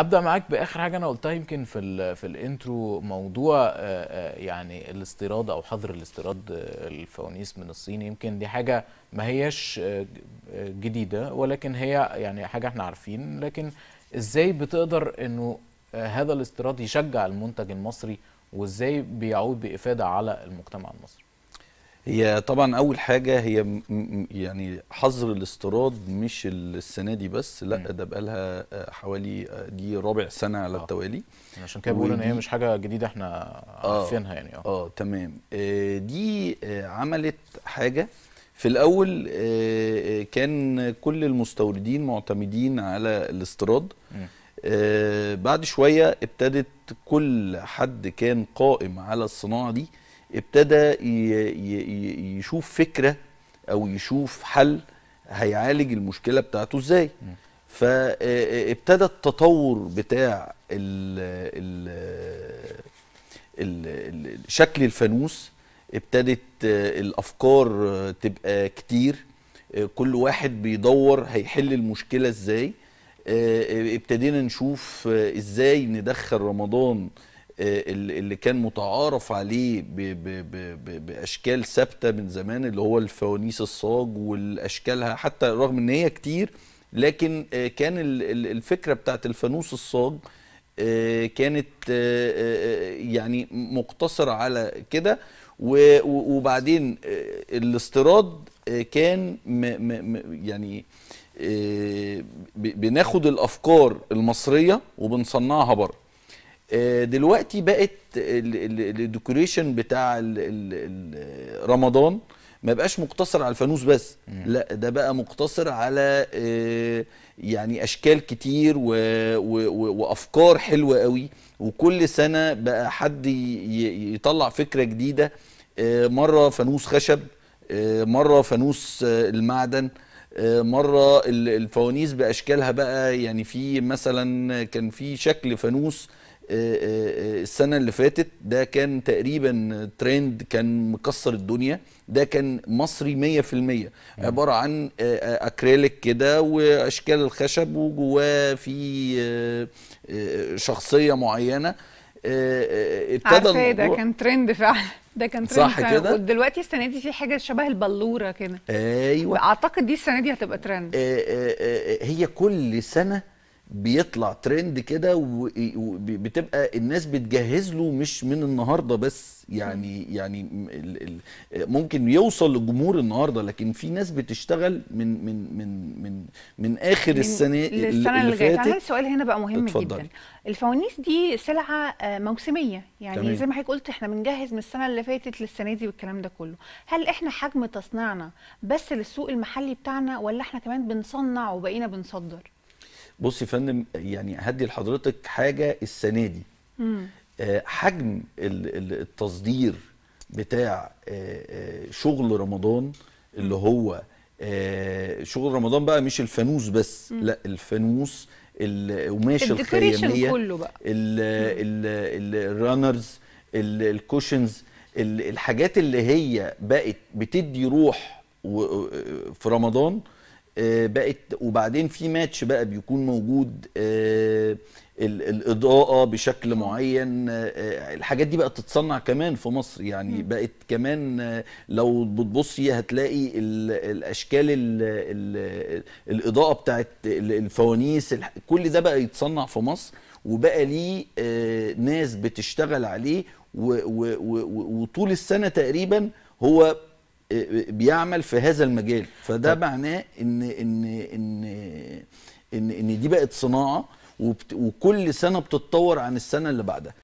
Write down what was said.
ابدا معاك باخر حاجه انا قلتها يمكن في الـ في الانترو موضوع آه، آه، يعني الاستيراد او حظر الاستيراد آه، الفوانيس من الصين يمكن دي حاجه ما هياش جديده ولكن هي يعني حاجه احنا عارفين لكن ازاي بتقدر انه هذا الاستيراد يشجع المنتج المصري وازاي بيعود بافاده على المجتمع المصري هي طبعا اول حاجه هي يعني حظر الاستيراد مش السنه دي بس لا ده بقى لها آه، حوالي آه، دي رابع سنه على آه. التوالي يعني عشان كده بقول ان هي مش حاجه جديده احنا عارفينها يعني اه اه تمام دي عملت حاجه في الاول كان كل المستوردين معتمدين على الاستيراد بعد شويه ابتدت كل حد كان قائم على الصناعه دي ابتدى يشوف فكره او يشوف حل هيعالج المشكله بتاعته ازاي فابتدى آه، آه، التطور بتاع شكل الفانوس ابتدت آه، الافكار تبقى كتير كل واحد بيدور هيحل المشكله ازاي ابتدينا نشوف ازاي ندخل رمضان آه، اللي كان متعارف عليه بـ بـ بـ باشكال ثابته من زمان اللي هو الفوانيس الصاج والاشكالها حتى رغم ان هي كتير لكن آه، كان الفكره بتاعت الفانوس الصاج آه، كانت يعني مقتصره على كده وبعدين الاستيراد كان يعني بناخد الافكار المصريه وبنصنعها بره آه، دلوقتي بقت الديكوريشن بتاع رمضان ما بقاش مقتصر على الفانوس بس مم. لا ده بقى مقتصر على آه، يعني اشكال كتير و و و وافكار حلوه قوي وكل سنه بقى حد يطلع فكره جديده آه، مره فانوس خشب مره فانوس المعدن مره الفوانيس باشكالها بقى يعني في مثلا كان في شكل فانوس آه، آه، آه، السنه اللي فاتت ده كان تقريبا ترند كان مكسر الدنيا ده كان مصري 100% عباره عن اكريليك كده واشكال الخشب وجواه في شخصيه معينه ابتدى عارفه ده كان ترند فعلا ده كان ترند صح كده ودلوقتي السنه دي في حاجه شبه البلوره كده ايوه اعتقد دي السنه دي هتبقى ترند هي كل سنه بيطلع ترند كده وبتبقى الناس بتجهز له مش من النهارده بس يعني يعني ممكن يوصل للجمهور النهارده لكن في ناس بتشتغل من من من من من اخر من السنه السنه اللي, اللي فاتت السؤال هنا بقى مهم اتفضل. جدا الفوانيس دي سلعه آه، موسميه يعني تمام. زي ما حضرتك قلت احنا بنجهز من السنه اللي فاتت للسنه دي والكلام ده كله هل احنا حجم تصنيعنا بس للسوق المحلي بتاعنا ولا احنا كمان بنصنع وبقينا بنصدر بص يا فندم يعني هدي لحضرتك حاجه السنه دي مم. آه، حجم التصدير بتاع آه، آه، شغل رمضان اللي هو شغل رمضان بقى مش الفانوس بس مم. لا الفانوس القماش الخياميه كله بقى الرانرز الكوشنز الحاجات اللي هي بقت بتدي روح في رمضان آه، بقت وبعدين في ماتش بقى بيكون موجود آه، الاضاءه بشكل معين آه، الحاجات دي بقت تتصنع كمان في مصر يعني بقت كمان لو بتبصي هتلاقي الاشكال الاضاءه بتاعت الفوانيس كل ده بقى يتصنع في مصر وبقى ليه ناس بتشتغل عليه وطول السنه تقريبا هو بيعمل في هذا المجال فده طيب. معناه ان ان ان ان ان دي بقت صناعه وكل سنه بتتطور عن السنه اللي بعدها